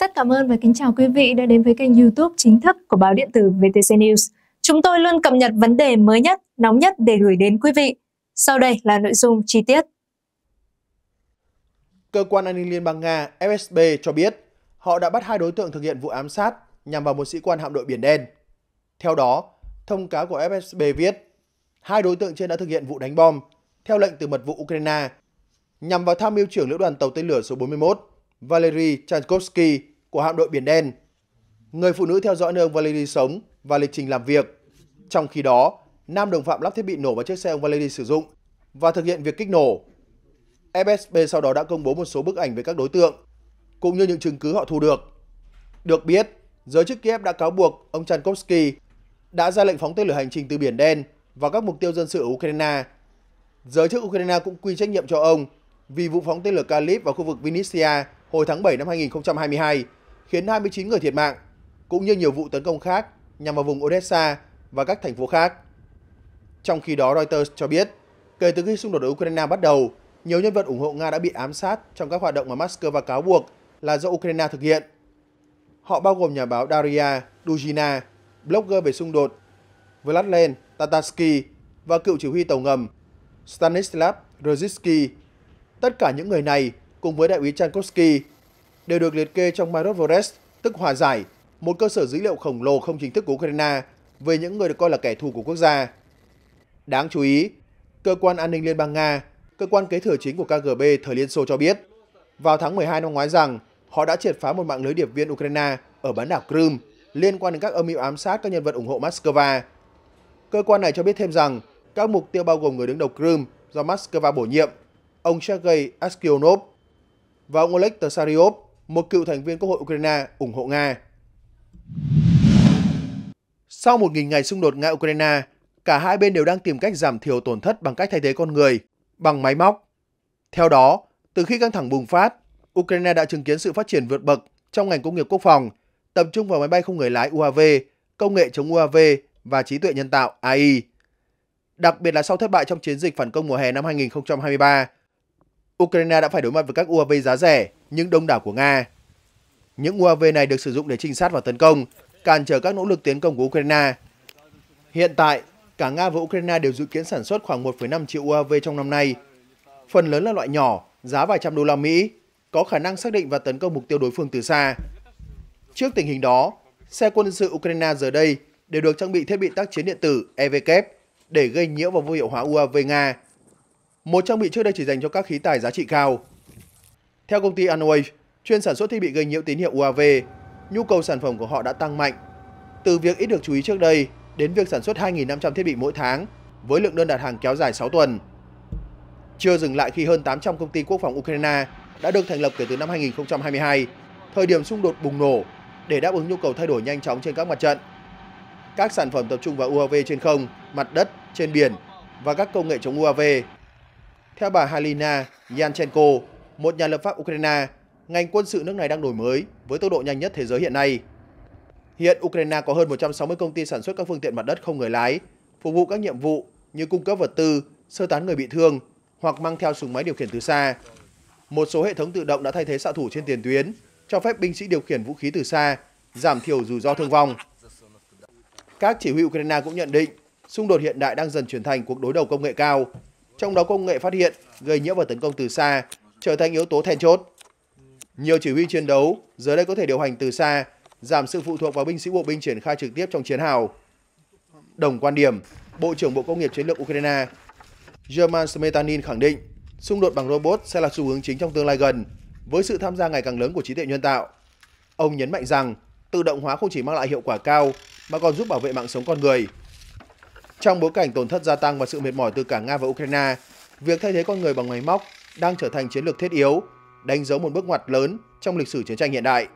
Rất cảm ơn và kính chào quý vị đã đến với kênh youtube chính thức của báo điện tử VTC News. Chúng tôi luôn cập nhật vấn đề mới nhất, nóng nhất để gửi đến quý vị. Sau đây là nội dung chi tiết. Cơ quan an ninh Liên bang Nga FSB cho biết họ đã bắt hai đối tượng thực hiện vụ ám sát nhằm vào một sĩ quan hạm đội Biển Đen. Theo đó, thông cáo của FSB viết, hai đối tượng trên đã thực hiện vụ đánh bom theo lệnh từ mật vụ Ukraine nhằm vào tham mưu trưởng lữ đoàn tàu tên lửa số 41 Valery Chankovsky của hạm đội Biển Đen. Người phụ nữ theo dõi nơi ông Valery sống và lịch trình làm việc. Trong khi đó, nam đồng phạm lắp thiết bị nổ vào chiếc xe ông Valery sử dụng và thực hiện việc kích nổ. FSB sau đó đã công bố một số bức ảnh về các đối tượng, cũng như những chứng cứ họ thu được. Được biết, giới chức Kiev đã cáo buộc ông Chankovsky đã ra lệnh phóng tên lửa hành trình từ Biển Đen vào các mục tiêu dân sự ở Ukraine. Giới chức Ukraine cũng quy trách nhiệm cho ông vì vụ phóng tên lửa Kalib vào khu vực Vinnytsia hồi tháng 7 năm 2022 khiến 29 người thiệt mạng, cũng như nhiều vụ tấn công khác nhằm vào vùng Odessa và các thành phố khác. Trong khi đó, Reuters cho biết, kể từ khi xung đột ở Ukraine bắt đầu, nhiều nhân vật ủng hộ Nga đã bị ám sát trong các hoạt động mà Moscow cáo buộc là do Ukraine thực hiện. Họ bao gồm nhà báo Daria Dujina, blogger về xung đột, Vladlen Tatarsky và cựu chỉ huy tàu ngầm Stanislav Rozitsky. Tất cả những người này cùng với đại úy Chankovsky đều được liệt kê trong Myrovorest, tức hòa giải, một cơ sở dữ liệu khổng lồ không chính thức của Ukraine về những người được coi là kẻ thù của quốc gia. Đáng chú ý, Cơ quan An ninh Liên bang Nga, cơ quan kế thừa chính của KGB thời Liên Xô cho biết, vào tháng 12 năm ngoái rằng họ đã triệt phá một mạng lưới điệp viên Ukraine ở bán đảo Crimea liên quan đến các âm mưu ám sát các nhân vật ủng hộ Moscow. Cơ quan này cho biết thêm rằng các mục tiêu bao gồm người đứng đầu Crimea do Moscow bổ nhiệm, ông Sergei Askionov và ông Oleg Tsaryov, một cựu thành viên Quốc hội Ukraine ủng hộ Nga. Sau 1.000 ngày xung đột Nga-Ukraine, cả hai bên đều đang tìm cách giảm thiểu tổn thất bằng cách thay thế con người, bằng máy móc. Theo đó, từ khi căng thẳng bùng phát, Ukraine đã chứng kiến sự phát triển vượt bậc trong ngành công nghiệp quốc phòng, tập trung vào máy bay không người lái UAV, công nghệ chống UAV và trí tuệ nhân tạo AI. Đặc biệt là sau thất bại trong chiến dịch phản công mùa hè năm 2023, Ukraine đã phải đối mặt với các UAV giá rẻ nhưng đông đảo của Nga. Những UAV này được sử dụng để trinh sát và tấn công, cản trở các nỗ lực tiến công của Ukraine. Hiện tại, cả Nga và Ukraine đều dự kiến sản xuất khoảng 1,5 triệu UAV trong năm nay. Phần lớn là loại nhỏ, giá vài trăm đô la Mỹ, có khả năng xác định và tấn công mục tiêu đối phương từ xa. Trước tình hình đó, xe quân sự Ukraine giờ đây đều được trang bị thiết bị tác chiến điện tử EVK e để gây nhiễu và vô hiệu hóa UAV Nga một trang bị trước đây chỉ dành cho các khí tài giá trị cao. Theo công ty Anway, chuyên sản xuất thiết bị gây nhiễu tín hiệu UAV, nhu cầu sản phẩm của họ đã tăng mạnh. Từ việc ít được chú ý trước đây đến việc sản xuất 2.500 thiết bị mỗi tháng với lượng đơn đặt hàng kéo dài 6 tuần. Chưa dừng lại khi hơn 800 công ty quốc phòng Ukraine đã được thành lập kể từ năm 2022, thời điểm xung đột bùng nổ để đáp ứng nhu cầu thay đổi nhanh chóng trên các mặt trận. Các sản phẩm tập trung vào UAV trên không, mặt đất, trên biển và các công nghệ chống UAV theo bà Halina Yanchenko, một nhà lập pháp Ukraine, ngành quân sự nước này đang đổi mới với tốc độ nhanh nhất thế giới hiện nay. Hiện Ukraine có hơn 160 công ty sản xuất các phương tiện mặt đất không người lái, phục vụ các nhiệm vụ như cung cấp vật tư, sơ tán người bị thương hoặc mang theo súng máy điều khiển từ xa. Một số hệ thống tự động đã thay thế xạ thủ trên tiền tuyến, cho phép binh sĩ điều khiển vũ khí từ xa, giảm thiểu rủi ro thương vong. Các chỉ huy Ukraine cũng nhận định, xung đột hiện đại đang dần chuyển thành cuộc đối đầu công nghệ cao trong đó công nghệ phát hiện, gây nhiễu và tấn công từ xa, trở thành yếu tố then chốt. Nhiều chỉ huy chiến đấu giờ đây có thể điều hành từ xa, giảm sự phụ thuộc vào binh sĩ bộ binh triển khai trực tiếp trong chiến hào. Đồng quan điểm, Bộ trưởng Bộ Công nghiệp Chiến lược Ukraine German Smetanin khẳng định xung đột bằng robot sẽ là xu hướng chính trong tương lai gần với sự tham gia ngày càng lớn của trí tuệ nhân tạo. Ông nhấn mạnh rằng tự động hóa không chỉ mang lại hiệu quả cao mà còn giúp bảo vệ mạng sống con người, trong bối cảnh tổn thất gia tăng và sự mệt mỏi từ cả Nga và Ukraine, việc thay thế con người bằng máy móc đang trở thành chiến lược thiết yếu, đánh dấu một bước ngoặt lớn trong lịch sử chiến tranh hiện đại.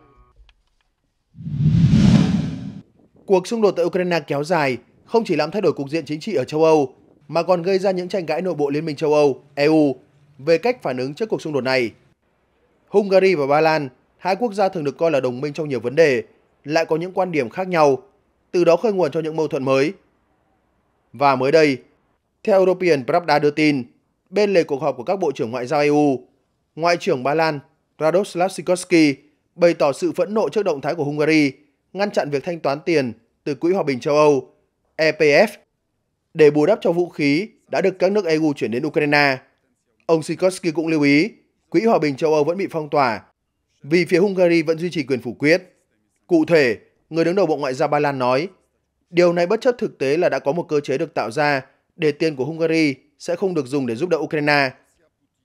Cuộc xung đột tại Ukraine kéo dài không chỉ làm thay đổi cục diện chính trị ở châu Âu, mà còn gây ra những tranh cãi nội bộ Liên minh châu Âu, EU về cách phản ứng trước cuộc xung đột này. Hungary và Ba Lan, hai quốc gia thường được coi là đồng minh trong nhiều vấn đề, lại có những quan điểm khác nhau, từ đó khơi nguồn cho những mâu thuẫn mới và mới đây, theo European Pravda đưa tin, bên lề cuộc họp của các bộ trưởng ngoại giao EU, Ngoại trưởng Ba Lan Radoslav Sikorski bày tỏ sự phẫn nộ trước động thái của Hungary ngăn chặn việc thanh toán tiền từ Quỹ Hòa bình châu Âu EPF để bù đắp cho vũ khí đã được các nước EU chuyển đến Ukraine. Ông Sikorski cũng lưu ý Quỹ Hòa bình châu Âu vẫn bị phong tỏa vì phía Hungary vẫn duy trì quyền phủ quyết. Cụ thể, người đứng đầu Bộ Ngoại giao Ba Lan nói Điều này bất chấp thực tế là đã có một cơ chế được tạo ra để tiền của Hungary sẽ không được dùng để giúp đỡ Ukraine.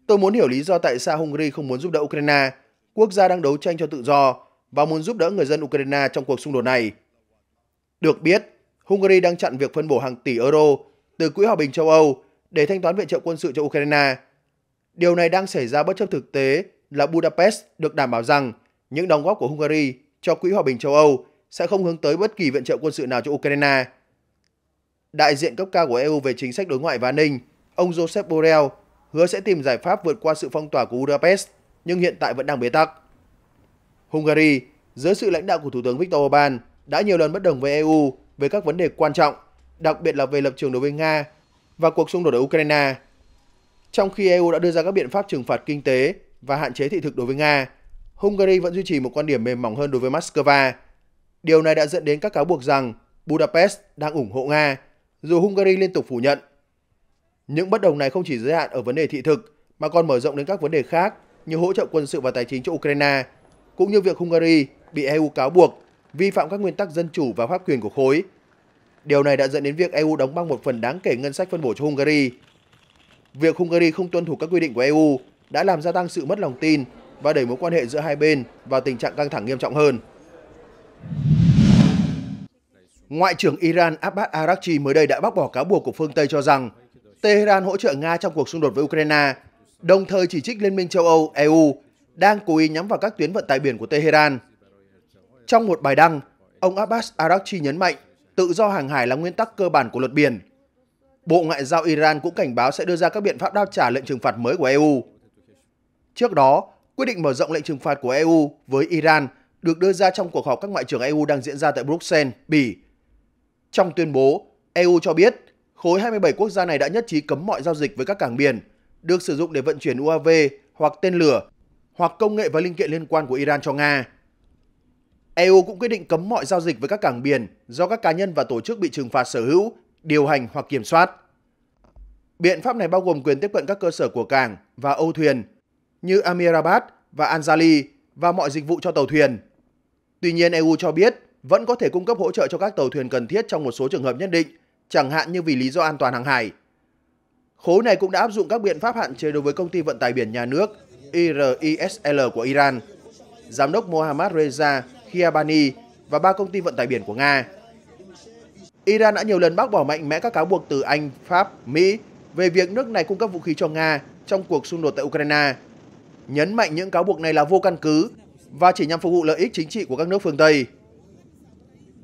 Tôi muốn hiểu lý do tại sao Hungary không muốn giúp đỡ Ukraine, quốc gia đang đấu tranh cho tự do và muốn giúp đỡ người dân Ukraine trong cuộc xung đột này. Được biết, Hungary đang chặn việc phân bổ hàng tỷ euro từ Quỹ Hòa bình châu Âu để thanh toán viện trợ quân sự cho Ukraine. Điều này đang xảy ra bất chấp thực tế là Budapest được đảm bảo rằng những đóng góp của Hungary cho Quỹ Hòa bình châu Âu sẽ không hướng tới bất kỳ viện trợ quân sự nào cho Ukraine. Đại diện cấp cao của EU về chính sách đối ngoại và an ninh, ông Joseph Borrell, hứa sẽ tìm giải pháp vượt qua sự phong tỏa của Budapest, nhưng hiện tại vẫn đang bế tắc. Hungary, dưới sự lãnh đạo của Thủ tướng Viktor Orbán, đã nhiều lần bất đồng với EU về các vấn đề quan trọng, đặc biệt là về lập trường đối với Nga và cuộc xung đột ở Ukraine. Trong khi EU đã đưa ra các biện pháp trừng phạt kinh tế và hạn chế thị thực đối với Nga, Hungary vẫn duy trì một quan điểm mềm mỏng hơn đối với Moscow Điều này đã dẫn đến các cáo buộc rằng Budapest đang ủng hộ Nga, dù Hungary liên tục phủ nhận. Những bất đồng này không chỉ giới hạn ở vấn đề thị thực mà còn mở rộng đến các vấn đề khác như hỗ trợ quân sự và tài chính cho Ukraine, cũng như việc Hungary bị EU cáo buộc vi phạm các nguyên tắc dân chủ và pháp quyền của khối. Điều này đã dẫn đến việc EU đóng băng một phần đáng kể ngân sách phân bổ cho Hungary. Việc Hungary không tuân thủ các quy định của EU đã làm gia tăng sự mất lòng tin và đẩy mối quan hệ giữa hai bên vào tình trạng căng thẳng nghiêm trọng hơn. Ngoại trưởng Iran Abbas Araghchi mới đây đã bác bỏ cáo buộc của phương Tây cho rằng Tehran hỗ trợ Nga trong cuộc xung đột với Ukraine, đồng thời chỉ trích Liên minh châu Âu, EU đang cố ý nhắm vào các tuyến vận tải biển của Tehran. Trong một bài đăng, ông Abbas Araghchi nhấn mạnh tự do hàng hải là nguyên tắc cơ bản của luật biển. Bộ Ngoại giao Iran cũng cảnh báo sẽ đưa ra các biện pháp đáp trả lệnh trừng phạt mới của EU. Trước đó, quyết định mở rộng lệnh trừng phạt của EU với Iran được đưa ra trong cuộc họp các ngoại trưởng EU đang diễn ra tại Bruxelles, Bỉ. Trong tuyên bố, EU cho biết khối 27 quốc gia này đã nhất trí cấm mọi giao dịch với các cảng biển được sử dụng để vận chuyển UAV hoặc tên lửa hoặc công nghệ và linh kiện liên quan của Iran cho Nga. EU cũng quyết định cấm mọi giao dịch với các cảng biển do các cá nhân và tổ chức bị trừng phạt sở hữu, điều hành hoặc kiểm soát. Biện pháp này bao gồm quyền tiếp cận các cơ sở của cảng và âu thuyền như Amirabad và Anzali và mọi dịch vụ cho tàu thuyền. Tuy nhiên, EU cho biết vẫn có thể cung cấp hỗ trợ cho các tàu thuyền cần thiết trong một số trường hợp nhất định, chẳng hạn như vì lý do an toàn hàng hải. Khối này cũng đã áp dụng các biện pháp hạn chế đối với công ty vận tải biển nhà nước IRISL của Iran, giám đốc Mohammad Reza Khiabani và ba công ty vận tải biển của Nga. Iran đã nhiều lần bác bỏ mạnh mẽ các cáo buộc từ Anh, Pháp, Mỹ về việc nước này cung cấp vũ khí cho Nga trong cuộc xung đột tại Ukraine, nhấn mạnh những cáo buộc này là vô căn cứ và chỉ nhằm phục vụ lợi ích chính trị của các nước phương Tây.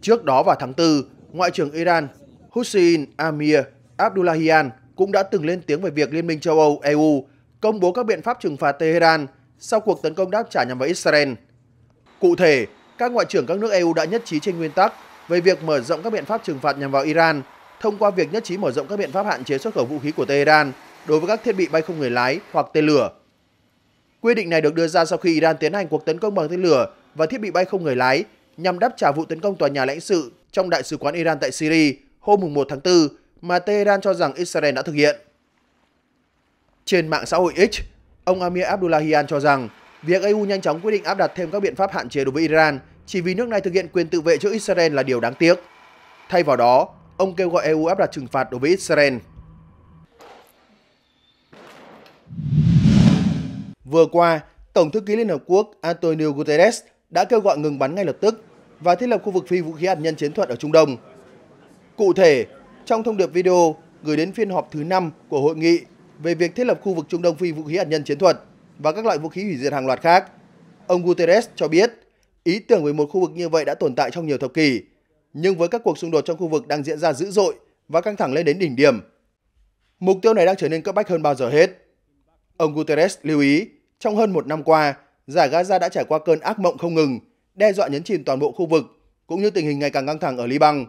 Trước đó vào tháng 4, Ngoại trưởng Iran Hussein Amir Abdullahian cũng đã từng lên tiếng về việc Liên minh châu Âu-EU công bố các biện pháp trừng phạt Tehran sau cuộc tấn công đáp trả nhằm vào Israel. Cụ thể, các ngoại trưởng các nước EU đã nhất trí trên nguyên tắc về việc mở rộng các biện pháp trừng phạt nhằm vào Iran thông qua việc nhất trí mở rộng các biện pháp hạn chế xuất khẩu vũ khí của Tehran đối với các thiết bị bay không người lái hoặc tên lửa Quy định này được đưa ra sau khi Iran tiến hành cuộc tấn công bằng tên lửa và thiết bị bay không người lái nhằm đáp trả vụ tấn công tòa nhà lãnh sự trong đại sứ quán Iran tại Syria hôm 1 tháng 4 mà Tehran cho rằng Israel đã thực hiện. Trên mạng xã hội X, ông Amir Abdullahian cho rằng việc EU nhanh chóng quyết định áp đặt thêm các biện pháp hạn chế đối với Iran chỉ vì nước này thực hiện quyền tự vệ trước Israel là điều đáng tiếc. Thay vào đó, ông kêu gọi EU áp đặt trừng phạt đối với Israel. Vừa qua, Tổng thư ký Liên Hợp Quốc Antonio Guterres đã kêu gọi ngừng bắn ngay lập tức và thiết lập khu vực phi vũ khí hạt nhân chiến thuật ở Trung Đông. Cụ thể, trong thông điệp video gửi đến phiên họp thứ 5 của hội nghị về việc thiết lập khu vực Trung Đông phi vũ khí hạt nhân chiến thuật và các loại vũ khí hủy diệt hàng loạt khác, ông Guterres cho biết ý tưởng về một khu vực như vậy đã tồn tại trong nhiều thập kỷ, nhưng với các cuộc xung đột trong khu vực đang diễn ra dữ dội và căng thẳng lên đến đỉnh điểm, mục tiêu này đang trở nên cấp bách hơn bao giờ hết. Ông Guterres lưu ý, trong hơn một năm qua, giải Gaza đã trải qua cơn ác mộng không ngừng, đe dọa nhấn chìm toàn bộ khu vực, cũng như tình hình ngày càng căng thẳng ở Liban.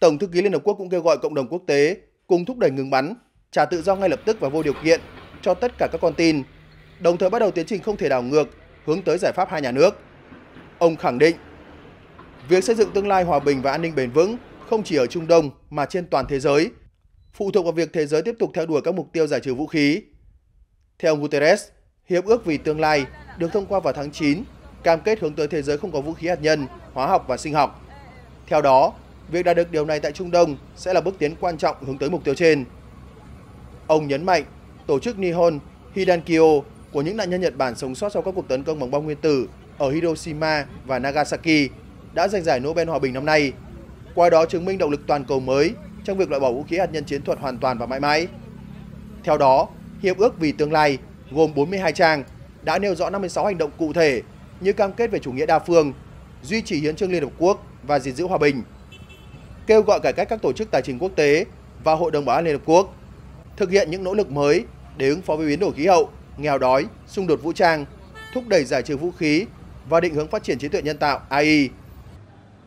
Tổng thư ký Liên Hợp Quốc cũng kêu gọi cộng đồng quốc tế cùng thúc đẩy ngừng bắn, trả tự do ngay lập tức và vô điều kiện cho tất cả các con tin, đồng thời bắt đầu tiến trình không thể đảo ngược hướng tới giải pháp hai nhà nước. Ông khẳng định, việc xây dựng tương lai hòa bình và an ninh bền vững không chỉ ở Trung Đông mà trên toàn thế giới, phụ thuộc vào việc thế giới tiếp tục theo đuổi các mục tiêu giải trừ vũ khí, theo ông Guterres, Hiệp ước vì tương lai được thông qua vào tháng 9, cam kết hướng tới thế giới không có vũ khí hạt nhân, hóa học và sinh học. Theo đó, việc đạt được điều này tại Trung Đông sẽ là bước tiến quan trọng hướng tới mục tiêu trên. Ông nhấn mạnh, tổ chức Nihon Hidankyo của những nạn nhân Nhật Bản sống sót sau các cuộc tấn công bằng bom nguyên tử ở Hiroshima và Nagasaki đã giành giải Nobel Hòa bình năm nay, qua đó chứng minh động lực toàn cầu mới trong việc loại bỏ vũ khí hạt nhân chiến thuật hoàn toàn và mãi mãi. Theo đó, Hiệp ước vì tương lai gồm 42 trang đã nêu rõ 56 hành động cụ thể như cam kết về chủ nghĩa đa phương, duy trì hiến trương Liên Hợp Quốc và gìn giữ hòa bình, kêu gọi cải cách các tổ chức tài chính quốc tế và Hội đồng Bảo an Liên Hợp Quốc, thực hiện những nỗ lực mới để ứng phó với biến đổi khí hậu, nghèo đói, xung đột vũ trang, thúc đẩy giải trừ vũ khí và định hướng phát triển trí tuệ nhân tạo AI.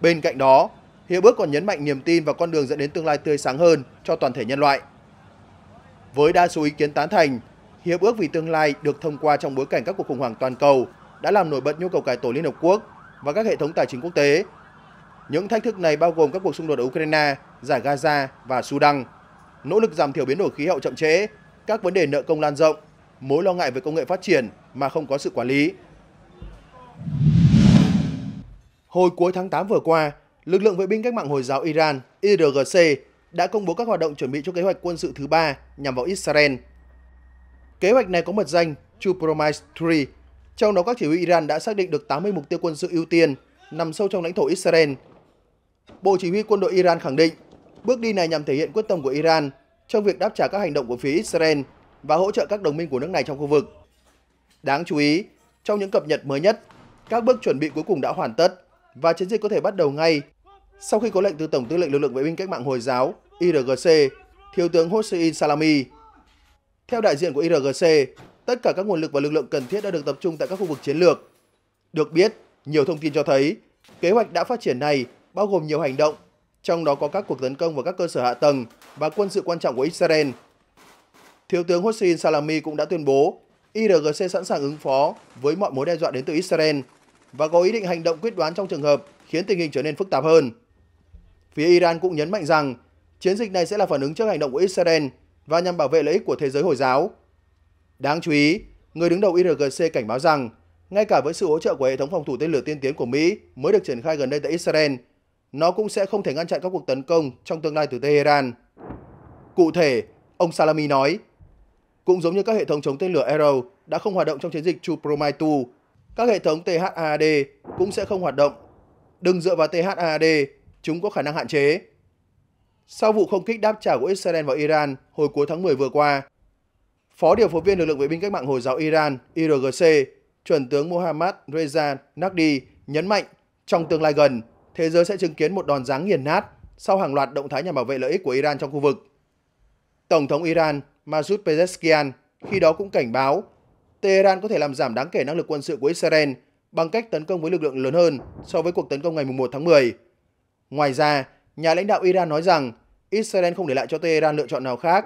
Bên cạnh đó, hiệp ước còn nhấn mạnh niềm tin vào con đường dẫn đến tương lai tươi sáng hơn cho toàn thể nhân loại. Với đa số ý kiến tán thành, Hiệp ước vì tương lai được thông qua trong bối cảnh các cuộc khủng hoảng toàn cầu đã làm nổi bật nhu cầu cải tổ Liên Hợp Quốc và các hệ thống tài chính quốc tế. Những thách thức này bao gồm các cuộc xung đột ở Ukraine, giải Gaza và Sudan, nỗ lực giảm thiểu biến đổi khí hậu chậm trễ, các vấn đề nợ công lan rộng, mối lo ngại về công nghệ phát triển mà không có sự quản lý. Hồi cuối tháng 8 vừa qua, lực lượng vệ binh cách mạng Hồi giáo Iran IRGC đã công bố các hoạt động chuẩn bị cho kế hoạch quân sự thứ ba nhằm vào Israel. Kế hoạch này có mật danh True Promise 3, trong đó các chỉ huy Iran đã xác định được 80 mục tiêu quân sự ưu tiên nằm sâu trong lãnh thổ Israel. Bộ chỉ huy quân đội Iran khẳng định, bước đi này nhằm thể hiện quyết tâm của Iran trong việc đáp trả các hành động của phía Israel và hỗ trợ các đồng minh của nước này trong khu vực. Đáng chú ý, trong những cập nhật mới nhất, các bước chuẩn bị cuối cùng đã hoàn tất và chiến dịch có thể bắt đầu ngay sau khi có lệnh từ Tổng tư lệnh lực lượng vệ binh cách mạng Hồi giáo IRGC, Thiếu tướng Hossein Salami. Theo đại diện của IRGC, tất cả các nguồn lực và lực lượng cần thiết đã được tập trung tại các khu vực chiến lược. Được biết, nhiều thông tin cho thấy, kế hoạch đã phát triển này bao gồm nhiều hành động, trong đó có các cuộc tấn công vào các cơ sở hạ tầng và quân sự quan trọng của Israel. Thiếu tướng Hossein Salami cũng đã tuyên bố IRGC sẵn sàng ứng phó với mọi mối đe dọa đến từ Israel và có ý định hành động quyết đoán trong trường hợp khiến tình hình trở nên phức tạp hơn. Phía Iran cũng nhấn mạnh rằng chiến dịch này sẽ là phản ứng trước hành động của Israel và nhằm bảo vệ lợi ích của thế giới Hồi giáo. Đáng chú ý, người đứng đầu IRGC cảnh báo rằng ngay cả với sự hỗ trợ của hệ thống phòng thủ tên lửa tiên tiến của Mỹ mới được triển khai gần đây tại Israel, nó cũng sẽ không thể ngăn chặn các cuộc tấn công trong tương lai từ Tehran. Cụ thể, ông Salami nói, cũng giống như các hệ thống chống tên lửa Arrow đã không hoạt động trong chiến dịch Chupromai 2, các hệ thống THAAD cũng sẽ không hoạt động. Đừng dựa vào THAAD chúng có khả năng hạn chế. Sau vụ không kích đáp trả của Israel vào Iran hồi cuối tháng 10 vừa qua, Phó điều phối viên lực lượng vệ binh cách mạng Hồi giáo Iran IRGC, chuẩn tướng Mohammad Reza Naqdi nhấn mạnh trong tương lai gần, thế giới sẽ chứng kiến một đòn giáng nghiền nát sau hàng loạt động thái nhằm bảo vệ lợi ích của Iran trong khu vực. Tổng thống Iran Masoud Pezeshkian khi đó cũng cảnh báo Tehran có thể làm giảm đáng kể năng lực quân sự của Israel bằng cách tấn công với lực lượng lớn hơn so với cuộc tấn công ngày 1 tháng 10. Ngoài ra, nhà lãnh đạo Iran nói rằng Israel không để lại cho Tehran lựa chọn nào khác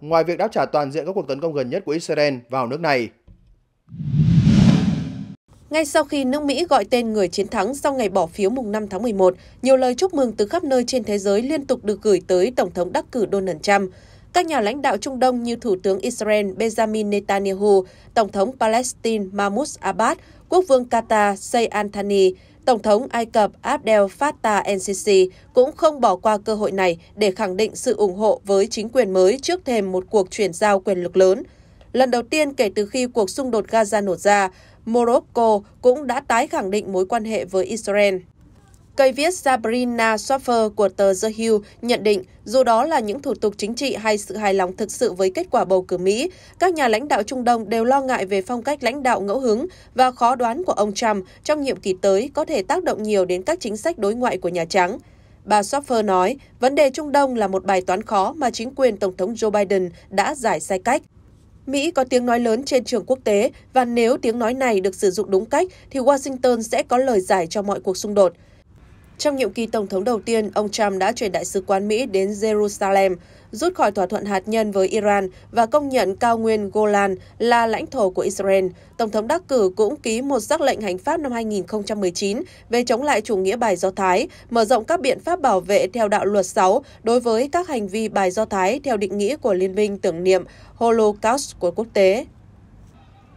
ngoài việc đáp trả toàn diện các cuộc tấn công gần nhất của Israel vào nước này. Ngay sau khi nước Mỹ gọi tên người chiến thắng sau ngày bỏ phiếu mùng 5 tháng 11, nhiều lời chúc mừng từ khắp nơi trên thế giới liên tục được gửi tới Tổng thống đắc cử Donald Trump. Các nhà lãnh đạo Trung Đông như Thủ tướng Israel Benjamin Netanyahu, Tổng thống Palestine Mahmoud Abbas, Quốc vương Qatar Sheikh thani Tổng thống Ai Cập Abdel Fattah el-Sisi cũng không bỏ qua cơ hội này để khẳng định sự ủng hộ với chính quyền mới trước thềm một cuộc chuyển giao quyền lực lớn. Lần đầu tiên kể từ khi cuộc xung đột Gaza nổ ra, Morocco cũng đã tái khẳng định mối quan hệ với Israel. Cây viết Sabrina Schaffer của tờ The Hill nhận định, dù đó là những thủ tục chính trị hay sự hài lòng thực sự với kết quả bầu cử Mỹ, các nhà lãnh đạo Trung Đông đều lo ngại về phong cách lãnh đạo ngẫu hứng và khó đoán của ông Trump trong nhiệm kỳ tới có thể tác động nhiều đến các chính sách đối ngoại của Nhà Trắng. Bà Schaffer nói, vấn đề Trung Đông là một bài toán khó mà chính quyền Tổng thống Joe Biden đã giải sai cách. Mỹ có tiếng nói lớn trên trường quốc tế và nếu tiếng nói này được sử dụng đúng cách thì Washington sẽ có lời giải cho mọi cuộc xung đột. Trong nhiệm kỳ tổng thống đầu tiên, ông Trump đã chuyển đại sứ quán Mỹ đến Jerusalem, rút khỏi thỏa thuận hạt nhân với Iran và công nhận cao nguyên Golan là lãnh thổ của Israel. Tổng thống đắc cử cũng ký một sắc lệnh hành pháp năm 2019 về chống lại chủ nghĩa bài Do Thái, mở rộng các biện pháp bảo vệ theo đạo luật 6 đối với các hành vi bài Do Thái theo định nghĩa của Liên minh tưởng niệm Holocaust của quốc tế.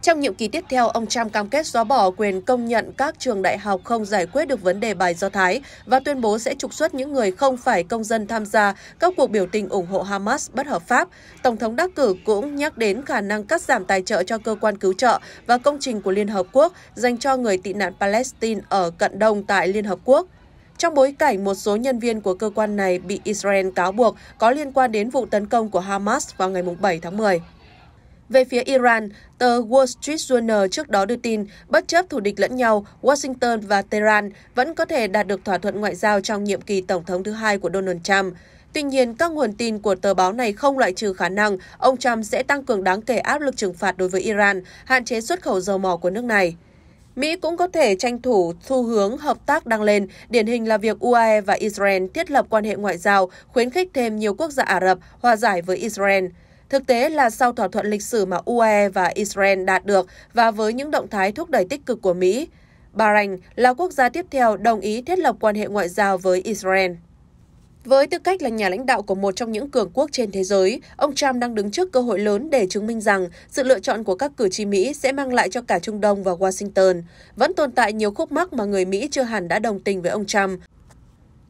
Trong nhiệm kỳ tiếp theo, ông Trump cam kết xóa bỏ quyền công nhận các trường đại học không giải quyết được vấn đề bài do Thái và tuyên bố sẽ trục xuất những người không phải công dân tham gia các cuộc biểu tình ủng hộ Hamas bất hợp pháp. Tổng thống đắc cử cũng nhắc đến khả năng cắt giảm tài trợ cho cơ quan cứu trợ và công trình của Liên Hợp Quốc dành cho người tị nạn Palestine ở cận đông tại Liên Hợp Quốc trong bối cảnh một số nhân viên của cơ quan này bị Israel cáo buộc có liên quan đến vụ tấn công của Hamas vào ngày 7 tháng 10. Về phía Iran, tờ Wall Street Journal trước đó đưa tin, bất chấp thủ địch lẫn nhau, Washington và Tehran vẫn có thể đạt được thỏa thuận ngoại giao trong nhiệm kỳ tổng thống thứ hai của Donald Trump. Tuy nhiên, các nguồn tin của tờ báo này không loại trừ khả năng ông Trump sẽ tăng cường đáng kể áp lực trừng phạt đối với Iran, hạn chế xuất khẩu dầu mỏ của nước này. Mỹ cũng có thể tranh thủ xu hướng hợp tác đang lên, điển hình là việc UAE và Israel thiết lập quan hệ ngoại giao, khuyến khích thêm nhiều quốc gia Ả Rập hòa giải với Israel. Thực tế là sau thỏa thuận lịch sử mà UAE và Israel đạt được và với những động thái thúc đẩy tích cực của Mỹ, Bahrain là quốc gia tiếp theo đồng ý thiết lập quan hệ ngoại giao với Israel. Với tư cách là nhà lãnh đạo của một trong những cường quốc trên thế giới, ông Trump đang đứng trước cơ hội lớn để chứng minh rằng sự lựa chọn của các cử tri Mỹ sẽ mang lại cho cả Trung Đông và Washington. Vẫn tồn tại nhiều khúc mắc mà người Mỹ chưa hẳn đã đồng tình với ông Trump,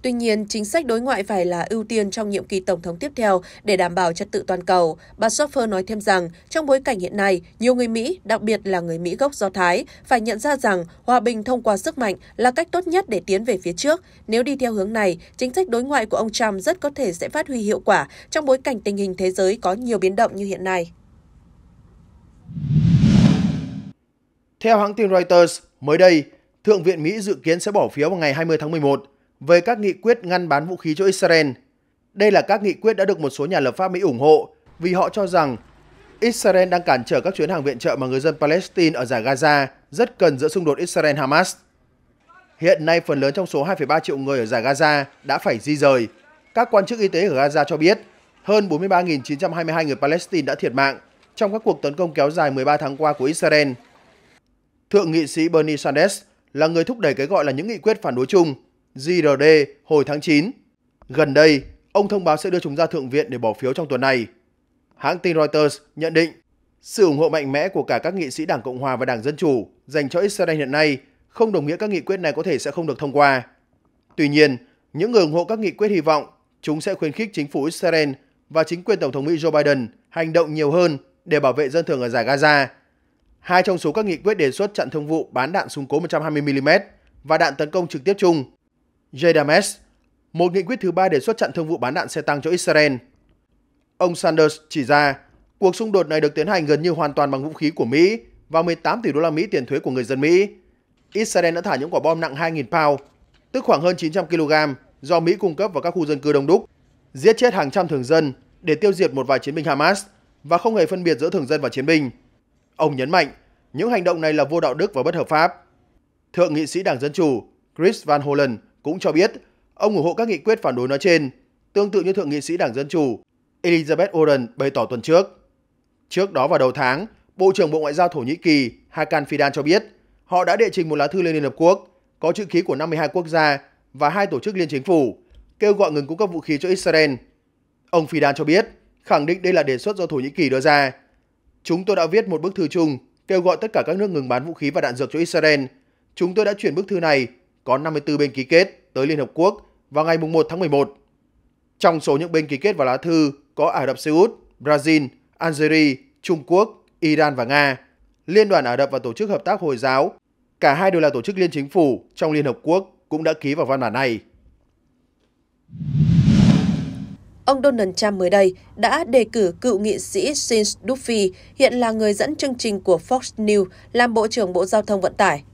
Tuy nhiên, chính sách đối ngoại phải là ưu tiên trong nhiệm kỳ tổng thống tiếp theo để đảm bảo trật tự toàn cầu. Bà Schoffer nói thêm rằng, trong bối cảnh hiện nay, nhiều người Mỹ, đặc biệt là người Mỹ gốc Do Thái, phải nhận ra rằng hòa bình thông qua sức mạnh là cách tốt nhất để tiến về phía trước. Nếu đi theo hướng này, chính sách đối ngoại của ông Trump rất có thể sẽ phát huy hiệu quả trong bối cảnh tình hình thế giới có nhiều biến động như hiện nay. Theo hãng tin Reuters, mới đây, Thượng viện Mỹ dự kiến sẽ bỏ phiếu vào ngày 20 tháng 11 về các nghị quyết ngăn bán vũ khí cho Israel. Đây là các nghị quyết đã được một số nhà lập pháp Mỹ ủng hộ vì họ cho rằng Israel đang cản trở các chuyến hàng viện trợ mà người dân Palestine ở giải Gaza rất cần giữa xung đột Israel-Hamas. Hiện nay, phần lớn trong số 2,3 triệu người ở giải Gaza đã phải di rời. Các quan chức y tế ở Gaza cho biết hơn 43.922 người Palestine đã thiệt mạng trong các cuộc tấn công kéo dài 13 tháng qua của Israel. Thượng nghị sĩ Bernie Sanders là người thúc đẩy cái gọi là những nghị quyết phản đối chung GRD hồi tháng 9. Gần đây, ông thông báo sẽ đưa chúng ra Thượng viện để bỏ phiếu trong tuần này. Hãng tin Reuters nhận định sự ủng hộ mạnh mẽ của cả các nghị sĩ Đảng Cộng Hòa và Đảng Dân Chủ dành cho Israel hiện nay không đồng nghĩa các nghị quyết này có thể sẽ không được thông qua. Tuy nhiên, những người ủng hộ các nghị quyết hy vọng chúng sẽ khuyến khích chính phủ Israel và chính quyền Tổng thống Mỹ Joe Biden hành động nhiều hơn để bảo vệ dân thường ở giải Gaza. Hai trong số các nghị quyết đề xuất chặn thương vụ bán đạn súng cối 120mm và đạn tấn công trực tiếp chung Jadames, một nghị quyết thứ ba đề xuất chặn thương vụ bán đạn xe tăng cho Israel. Ông Sanders chỉ ra, cuộc xung đột này được tiến hành gần như hoàn toàn bằng vũ khí của Mỹ và 18 tỷ đô la Mỹ tiền thuế của người dân Mỹ. Israel đã thả những quả bom nặng 2.000 pound, tức khoảng hơn 900 kg, do Mỹ cung cấp vào các khu dân cư đông đúc, giết chết hàng trăm thường dân để tiêu diệt một vài chiến binh Hamas và không hề phân biệt giữa thường dân và chiến binh. Ông nhấn mạnh, những hành động này là vô đạo đức và bất hợp pháp. Thượng nghị sĩ Đảng Dân Chủ Chris Van Hollen cũng cho biết ông ủng hộ các nghị quyết phản đối nói trên, tương tự như Thượng nghị sĩ Đảng Dân Chủ Elizabeth Warren bày tỏ tuần trước. Trước đó vào đầu tháng, Bộ trưởng Bộ Ngoại giao Thổ Nhĩ Kỳ Hakan Fidan cho biết họ đã đệ trình một lá thư lên Liên Hợp Quốc có chữ ký của 52 quốc gia và hai tổ chức liên chính phủ kêu gọi ngừng cung cấp vũ khí cho Israel. Ông Fidan cho biết khẳng định đây là đề xuất do Thổ Nhĩ Kỳ đưa ra. Chúng tôi đã viết một bức thư chung kêu gọi tất cả các nước ngừng bán vũ khí và đạn dược cho Israel. Chúng tôi đã chuyển bức thư này có 54 bên ký kết tới Liên Hợp Quốc vào ngày 1 tháng 11. Trong số những bên ký kết vào lá thư có Ả Rập Xê Út, Brazil, Algeria, Trung Quốc, Iran và Nga. Liên đoàn Ả Rập và Tổ chức Hợp tác Hồi giáo, cả hai đều là tổ chức liên chính phủ trong Liên Hợp Quốc cũng đã ký vào văn bản này. Ông Donald Trump mới đây đã đề cử cựu nghị sĩ Sins Duffy, hiện là người dẫn chương trình của Fox News, làm Bộ trưởng Bộ Giao thông Vận tải.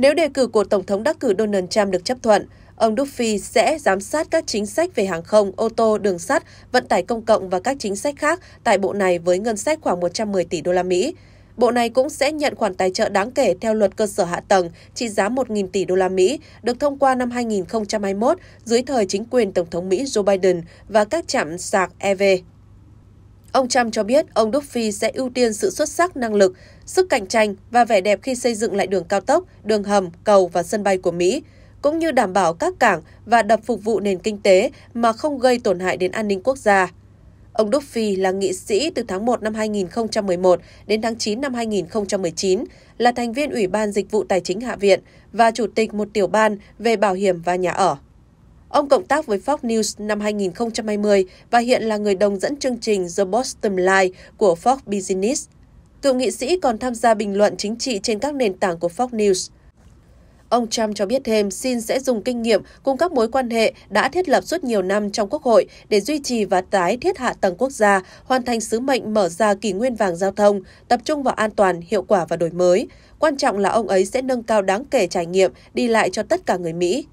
Nếu đề cử của Tổng thống đắc cử Donald Trump được chấp thuận, ông Duffy sẽ giám sát các chính sách về hàng không, ô tô, đường sắt, vận tải công cộng và các chính sách khác tại bộ này với ngân sách khoảng 110 tỷ đô la Mỹ. Bộ này cũng sẽ nhận khoản tài trợ đáng kể theo luật cơ sở hạ tầng trị giá 1.000 tỷ đô la Mỹ được thông qua năm 2021 dưới thời chính quyền Tổng thống Mỹ Joe Biden và các trạm sạc EV. Ông Trump cho biết ông Duffy sẽ ưu tiên sự xuất sắc năng lực, sức cạnh tranh và vẻ đẹp khi xây dựng lại đường cao tốc, đường hầm, cầu và sân bay của Mỹ, cũng như đảm bảo các cảng và đập phục vụ nền kinh tế mà không gây tổn hại đến an ninh quốc gia. Ông Duffy là nghị sĩ từ tháng 1 năm 2011 đến tháng 9 năm 2019, là thành viên Ủy ban Dịch vụ Tài chính Hạ viện và Chủ tịch một tiểu ban về bảo hiểm và nhà ở. Ông cộng tác với Fox News năm 2020 và hiện là người đồng dẫn chương trình The Boston Line của Fox Business. Cựu nghị sĩ còn tham gia bình luận chính trị trên các nền tảng của Fox News. Ông Trump cho biết thêm Sin sẽ dùng kinh nghiệm cùng các mối quan hệ đã thiết lập suốt nhiều năm trong Quốc hội để duy trì và tái thiết hạ tầng quốc gia, hoàn thành sứ mệnh mở ra kỷ nguyên vàng giao thông, tập trung vào an toàn, hiệu quả và đổi mới. Quan trọng là ông ấy sẽ nâng cao đáng kể trải nghiệm đi lại cho tất cả người Mỹ.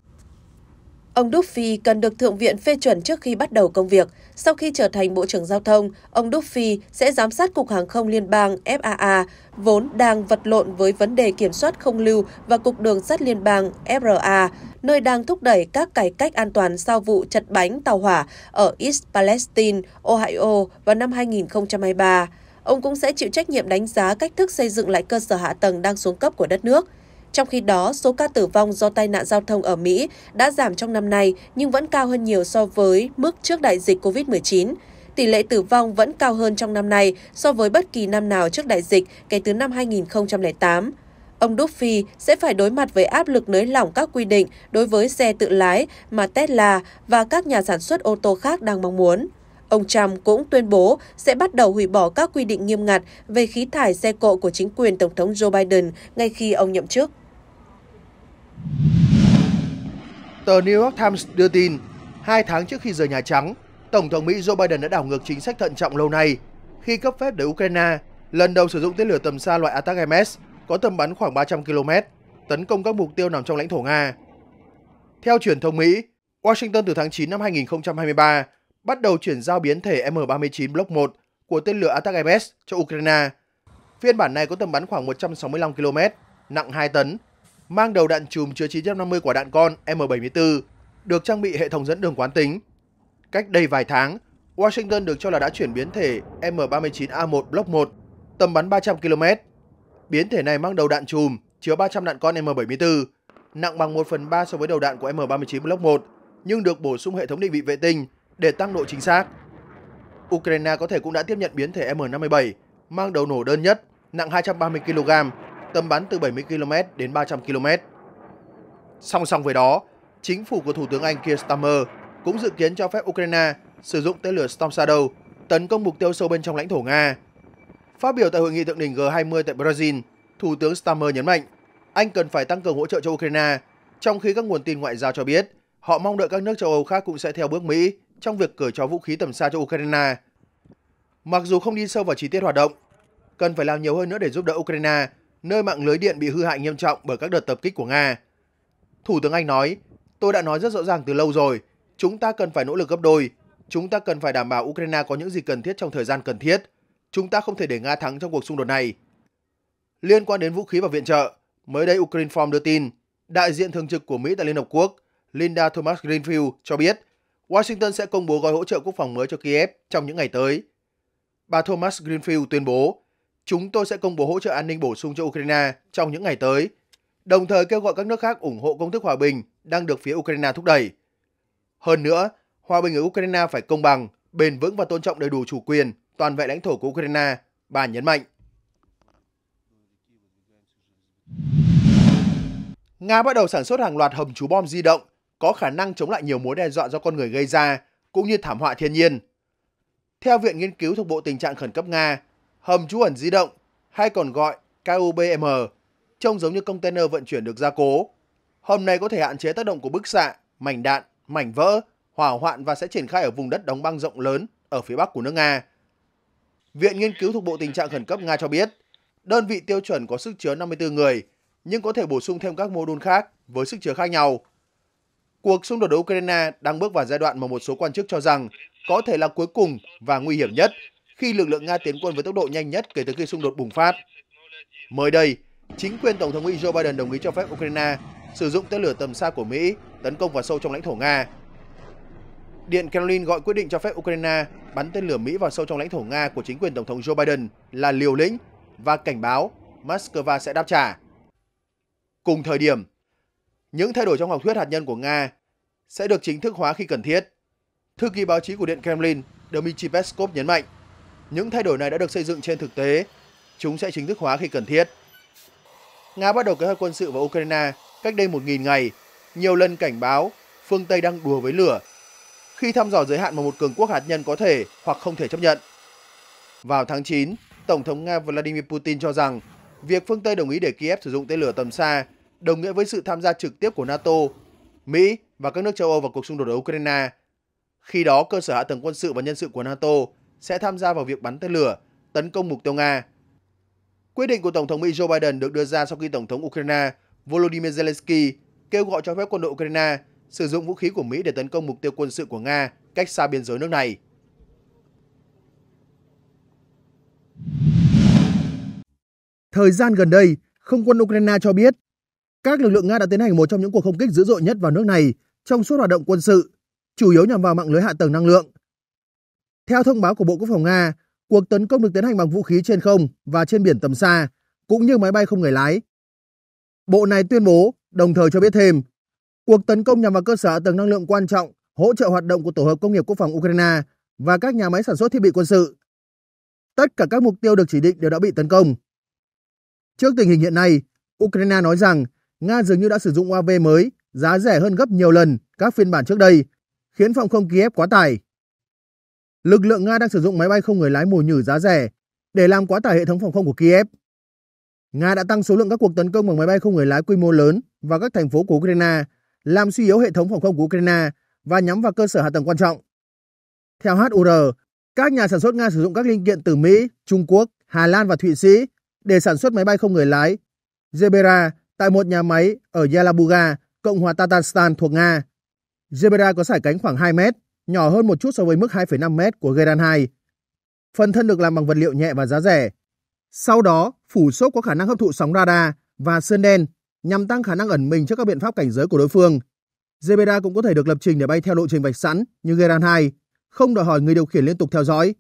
Ông Duffy cần được Thượng viện phê chuẩn trước khi bắt đầu công việc. Sau khi trở thành Bộ trưởng Giao thông, ông Duffy sẽ giám sát Cục Hàng không Liên bang FAA, vốn đang vật lộn với vấn đề kiểm soát không lưu và Cục Đường sắt Liên bang FRA, nơi đang thúc đẩy các cải cách an toàn sau vụ chật bánh tàu hỏa ở East Palestine, Ohio vào năm 2023. Ông cũng sẽ chịu trách nhiệm đánh giá cách thức xây dựng lại cơ sở hạ tầng đang xuống cấp của đất nước. Trong khi đó, số ca tử vong do tai nạn giao thông ở Mỹ đã giảm trong năm nay nhưng vẫn cao hơn nhiều so với mức trước đại dịch COVID-19. Tỷ lệ tử vong vẫn cao hơn trong năm nay so với bất kỳ năm nào trước đại dịch kể từ năm 2008. Ông Duffy sẽ phải đối mặt với áp lực nới lỏng các quy định đối với xe tự lái mà Tesla và các nhà sản xuất ô tô khác đang mong muốn. Ông Trump cũng tuyên bố sẽ bắt đầu hủy bỏ các quy định nghiêm ngặt về khí thải xe cộ của chính quyền Tổng thống Joe Biden ngay khi ông nhậm chức. Tờ New York Times đưa tin, hai tháng trước khi rời Nhà Trắng, Tổng thống Mỹ Joe Biden đã đảo ngược chính sách thận trọng lâu nay khi cấp phép để Ukraine lần đầu sử dụng tên lửa tầm xa loại Attack có tầm bắn khoảng 300 km tấn công các mục tiêu nằm trong lãnh thổ Nga. Theo truyền thông Mỹ, Washington từ tháng 9 năm 2023 bắt đầu chuyển giao biến thể M39 Block 1 của tên lửa Attack cho Ukraine. Phiên bản này có tầm bắn khoảng 165 km, nặng 2 tấn mang đầu đạn chùm chứa 950 quả đạn con M74, được trang bị hệ thống dẫn đường quán tính. Cách đây vài tháng, Washington được cho là đã chuyển biến thể M39A1 Block 1, tầm bắn 300 km. Biến thể này mang đầu đạn chùm, chứa 300 đạn con M74, nặng bằng 1 phần 3 so với đầu đạn của M39 Block 1, nhưng được bổ sung hệ thống định vị vệ tinh để tăng độ chính xác. Ukraine có thể cũng đã tiếp nhận biến thể M57 mang đầu nổ đơn nhất nặng 230 kg tầm bắn từ 70 km đến 300 km. Song song với đó, chính phủ của Thủ tướng Anh Keir Starmer cũng dự kiến cho phép Ukraine sử dụng tên lửa Storm Shadow tấn công mục tiêu sâu bên trong lãnh thổ Nga. Phát biểu tại hội nghị thượng đỉnh G20 tại Brazil, Thủ tướng Starmer nhấn mạnh Anh cần phải tăng cường hỗ trợ cho Ukraine, trong khi các nguồn tin ngoại giao cho biết họ mong đợi các nước châu Âu khác cũng sẽ theo bước Mỹ trong việc cởi cho vũ khí tầm xa cho Ukraine. Mặc dù không đi sâu vào chi tiết hoạt động, cần phải làm nhiều hơn nữa để giúp đỡ Ukraine nơi mạng lưới điện bị hư hại nghiêm trọng bởi các đợt tập kích của Nga. Thủ tướng Anh nói, tôi đã nói rất rõ ràng từ lâu rồi, chúng ta cần phải nỗ lực gấp đôi, chúng ta cần phải đảm bảo Ukraine có những gì cần thiết trong thời gian cần thiết, chúng ta không thể để Nga thắng trong cuộc xung đột này. Liên quan đến vũ khí và viện trợ, mới đây Ukrainform đưa tin, đại diện thường trực của Mỹ tại Liên Hợp Quốc, Linda Thomas Greenfield cho biết, Washington sẽ công bố gói hỗ trợ quốc phòng mới cho Kiev trong những ngày tới. Bà Thomas Greenfield tuyên bố, chúng tôi sẽ công bố hỗ trợ an ninh bổ sung cho Ukraine trong những ngày tới, đồng thời kêu gọi các nước khác ủng hộ công thức hòa bình đang được phía Ukraine thúc đẩy. Hơn nữa, hòa bình ở Ukraine phải công bằng, bền vững và tôn trọng đầy đủ chủ quyền, toàn vẹn lãnh thổ của Ukraine, bà nhấn mạnh. Nga bắt đầu sản xuất hàng loạt hầm trú bom di động có khả năng chống lại nhiều mối đe dọa do con người gây ra, cũng như thảm họa thiên nhiên. Theo Viện Nghiên cứu thuộc Bộ Tình trạng Khẩn cấp Nga, Hầm trú ẩn di động hay còn gọi KUBM trông giống như container vận chuyển được gia cố. Hầm này có thể hạn chế tác động của bức xạ, mảnh đạn, mảnh vỡ, hỏa hoạn và sẽ triển khai ở vùng đất đóng băng rộng lớn ở phía bắc của nước Nga. Viện Nghiên cứu thuộc Bộ Tình trạng Khẩn cấp Nga cho biết, đơn vị tiêu chuẩn có sức chứa 54 người, nhưng có thể bổ sung thêm các mô đun khác với sức chứa khác nhau. Cuộc xung đột ở Ukraine đang bước vào giai đoạn mà một số quan chức cho rằng có thể là cuối cùng và nguy hiểm nhất khi lực lượng Nga tiến quân với tốc độ nhanh nhất kể từ khi xung đột bùng phát. Mới đây, chính quyền Tổng thống Mỹ Joe Biden đồng ý cho phép Ukraine sử dụng tên lửa tầm xa của Mỹ tấn công vào sâu trong lãnh thổ Nga. Điện Kremlin gọi quyết định cho phép Ukraine bắn tên lửa Mỹ vào sâu trong lãnh thổ Nga của chính quyền Tổng thống Joe Biden là liều lĩnh và cảnh báo Moscow sẽ đáp trả. Cùng thời điểm, những thay đổi trong học thuyết hạt nhân của Nga sẽ được chính thức hóa khi cần thiết. Thư ký báo chí của Điện Kremlin Dmitry Peskov nhấn mạnh những thay đổi này đã được xây dựng trên thực tế, chúng sẽ chính thức hóa khi cần thiết. Nga bắt đầu kế hoạch quân sự vào Ukraine cách đây 1.000 ngày, nhiều lần cảnh báo phương Tây đang đùa với lửa khi thăm dò giới hạn mà một cường quốc hạt nhân có thể hoặc không thể chấp nhận. Vào tháng 9, Tổng thống Nga Vladimir Putin cho rằng việc phương Tây đồng ý để Kiev sử dụng tên lửa tầm xa đồng nghĩa với sự tham gia trực tiếp của NATO, Mỹ và các nước châu Âu vào cuộc xung đột ở Ukraine. Khi đó, cơ sở hạ tầng quân sự và nhân sự của NATO sẽ tham gia vào việc bắn tên lửa, tấn công mục tiêu Nga. Quyết định của Tổng thống Mỹ Joe Biden được đưa ra sau khi Tổng thống Ukraine Volodymyr Zelensky kêu gọi cho phép quân đội Ukraine sử dụng vũ khí của Mỹ để tấn công mục tiêu quân sự của Nga cách xa biên giới nước này. Thời gian gần đây, không quân Ukraine cho biết các lực lượng Nga đã tiến hành một trong những cuộc không kích dữ dội nhất vào nước này trong suốt hoạt động quân sự, chủ yếu nhằm vào mạng lưới hạ tầng năng lượng. Theo thông báo của Bộ Quốc phòng Nga, cuộc tấn công được tiến hành bằng vũ khí trên không và trên biển tầm xa, cũng như máy bay không người lái. Bộ này tuyên bố, đồng thời cho biết thêm, cuộc tấn công nhằm vào cơ sở tầng năng lượng quan trọng hỗ trợ hoạt động của tổ hợp công nghiệp quốc phòng Ukraine và các nhà máy sản xuất thiết bị quân sự. Tất cả các mục tiêu được chỉ định đều đã bị tấn công. Trước tình hình hiện nay, Ukraine nói rằng Nga dường như đã sử dụng UAV mới giá rẻ hơn gấp nhiều lần các phiên bản trước đây, khiến phòng không Kiev quá tải lực lượng Nga đang sử dụng máy bay không người lái mồi nhử giá rẻ để làm quá tải hệ thống phòng không của Kiev. Nga đã tăng số lượng các cuộc tấn công bằng máy bay không người lái quy mô lớn vào các thành phố của Ukraine, làm suy yếu hệ thống phòng không của Ukraine và nhắm vào cơ sở hạ tầng quan trọng. Theo HUR, các nhà sản xuất Nga sử dụng các linh kiện từ Mỹ, Trung Quốc, Hà Lan và Thụy Sĩ để sản xuất máy bay không người lái Zebra tại một nhà máy ở Yalabuga, Cộng hòa Tatarstan thuộc Nga. Zebra có sải cánh khoảng 2 mét nhỏ hơn một chút so với mức 2,5m của Geran 2. Phần thân được làm bằng vật liệu nhẹ và giá rẻ. Sau đó, phủ xốp có khả năng hấp thụ sóng radar và sơn đen nhằm tăng khả năng ẩn mình trước các biện pháp cảnh giới của đối phương. Zebeda cũng có thể được lập trình để bay theo lộ trình vạch sẵn như Geran 2, không đòi hỏi người điều khiển liên tục theo dõi.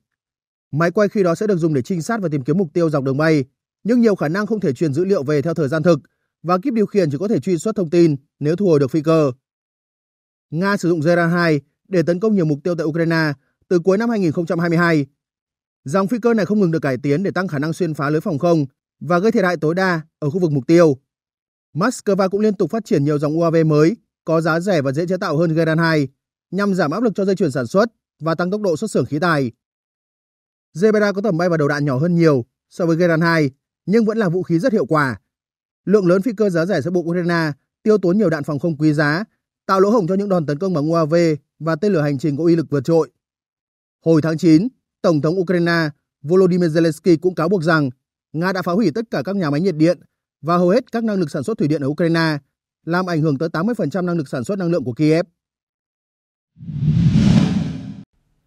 Máy quay khi đó sẽ được dùng để trinh sát và tìm kiếm mục tiêu dọc đường bay, nhưng nhiều khả năng không thể truyền dữ liệu về theo thời gian thực và kíp điều khiển chỉ có thể truy xuất thông tin nếu thu hồi được phi cơ. Nga sử dụng Geran 2 để tấn công nhiều mục tiêu tại Ukraine từ cuối năm 2022. Dòng phi cơ này không ngừng được cải tiến để tăng khả năng xuyên phá lưới phòng không và gây thiệt hại tối đa ở khu vực mục tiêu. Moscow cũng liên tục phát triển nhiều dòng UAV mới, có giá rẻ và dễ chế tạo hơn Garand 2, nhằm giảm áp lực cho dây chuyền sản xuất và tăng tốc độ xuất xưởng khí tài. Zebra có tầm bay và đầu đạn nhỏ hơn nhiều so với Garand 2, nhưng vẫn là vũ khí rất hiệu quả. Lượng lớn phi cơ giá rẻ sẽ buộc Ukraine tiêu tốn nhiều đạn phòng không quý giá, tạo lỗ hổng cho những đòn tấn công bằng UAV và tên lửa hành trình có uy lực vượt trội. Hồi tháng 9, Tổng thống Ukraine Volodymyr Zelensky cũng cáo buộc rằng Nga đã phá hủy tất cả các nhà máy nhiệt điện và hầu hết các năng lực sản xuất thủy điện ở Ukraine, làm ảnh hưởng tới 80% năng lực sản xuất năng lượng của Kiev.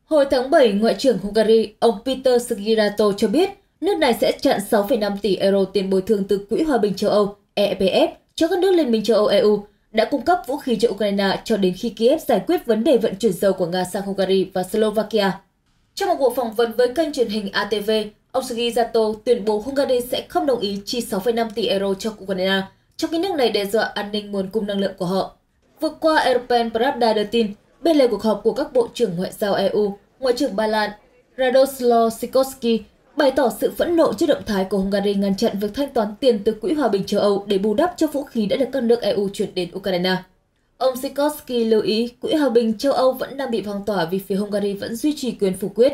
Hồi tháng 7, Ngoại trưởng Hungary ông Peter Szigirato cho biết nước này sẽ chặn 6,5 tỷ euro tiền bồi thường từ Quỹ Hòa bình châu Âu EPF cho các nước Liên minh châu Âu EU đã cung cấp vũ khí cho Ukraine cho đến khi Kiev giải quyết vấn đề vận chuyển dầu của Nga sang Hungary và Slovakia. Trong một cuộc phỏng vấn với kênh truyền hình ATV, ông Sergei Zato tuyên bố Hungary sẽ không đồng ý chi 6,5 tỷ euro cho Ukraine, trong khi nước này đe dọa an ninh nguồn cung năng lượng của họ. Vừa qua, European Pravda đưa tin, bên lề cuộc họp của các bộ trưởng ngoại giao EU, Ngoại trưởng Ba Lan Radoslaw Sikorski bày tỏ sự phẫn nộ trước động thái của Hungary ngăn chặn việc thanh toán tiền từ Quỹ Hòa bình châu Âu để bù đắp cho vũ khí đã được các nước EU chuyển đến Ukraine. Ông Sikorsky lưu ý Quỹ Hòa bình châu Âu vẫn đang bị phong tỏa vì phía Hungary vẫn duy trì quyền phủ quyết.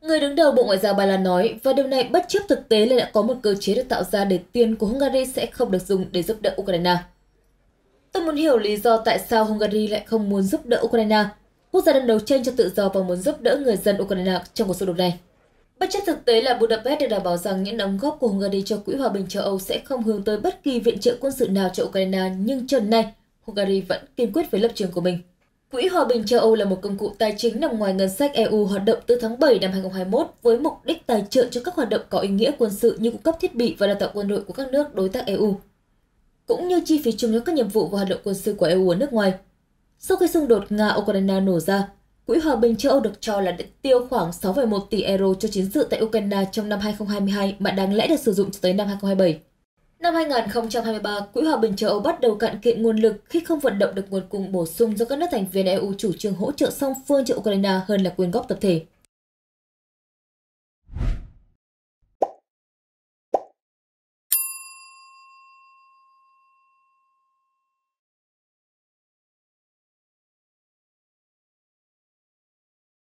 Người đứng đầu Bộ Ngoại giao Ba Lan nói, và điều này bất chấp thực tế là đã có một cơ chế được tạo ra để tiền của Hungary sẽ không được dùng để giúp đỡ Ukraine. Tôi muốn hiểu lý do tại sao Hungary lại không muốn giúp đỡ Ukraine. Quốc gia đang đấu tranh cho tự do và muốn giúp đỡ người dân Ukraine trong cuộc xung đột này. Bất chấp thực tế là Budapest được đảm bảo rằng những đóng góp của Hungary cho Quỹ Hòa bình châu Âu sẽ không hướng tới bất kỳ viện trợ quân sự nào cho Ukraine, nhưng cho này Hungary vẫn kiên quyết với lập trường của mình. Quỹ Hòa bình châu Âu là một công cụ tài chính nằm ngoài ngân sách EU hoạt động từ tháng 7 năm 2021 với mục đích tài trợ cho các hoạt động có ý nghĩa quân sự như cung cấp thiết bị và đào tạo quân đội của các nước đối tác EU, cũng như chi phí chung cho các nhiệm vụ và hoạt động quân sự của EU ở nước ngoài. Sau khi xung đột Nga-Ukraine nổ ra, Quỹ Hòa bình châu Âu được cho là đã tiêu khoảng 6,1 tỷ euro cho chiến sự tại Ukraine trong năm 2022 mà đáng lẽ được sử dụng cho tới năm 2027. Năm 2023, Quỹ Hòa bình châu Âu bắt đầu cạn kiệt nguồn lực khi không vận động được nguồn cung bổ sung do các nước thành viên EU chủ trương hỗ trợ song phương cho Ukraine hơn là quyên góp tập thể.